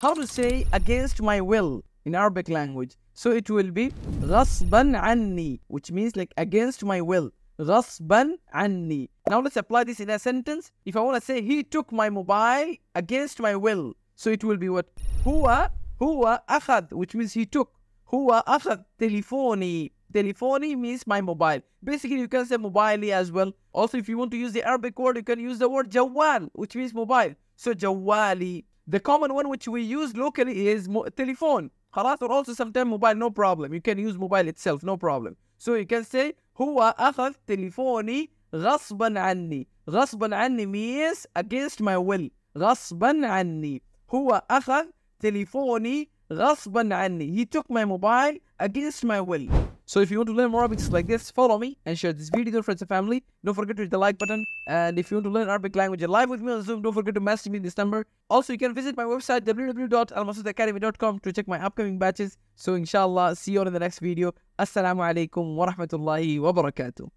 how to say against my will in Arabic language. So it will be غصبا عني which means like against my will. غصبا عني. Now let's apply this in a sentence. If I want to say he took my mobile against my will. So it will be what? هو هو أخذ which means he took. هو أخذ تليفوني. Telefoni means my mobile. Basically, you can say mobile as well. Also, if you want to use the Arabic word, you can use the word jawal, which means mobile. So jawali, the common one which we use locally is telephone. خلاص or also sometimes mobile no problem. You can use mobile itself no problem. So you can say هو أخذ تليفوني غصبا عني. غصبا عني means against my will. غصبا عني. هو أخذ تليفوني غصبا عني. He took my mobile against my will. So if you want to learn more Arabic like this, follow me and share this video to friends and family. Don't forget to hit the like button. And if you want to learn Arabic language live with me on Zoom, don't forget to message me this number. Also, you can visit my website www.almasudacademy.com to check my upcoming batches. So inshallah, see you on in the next video. Assalamu alaikum wa rahmatullahi wa barakatuh.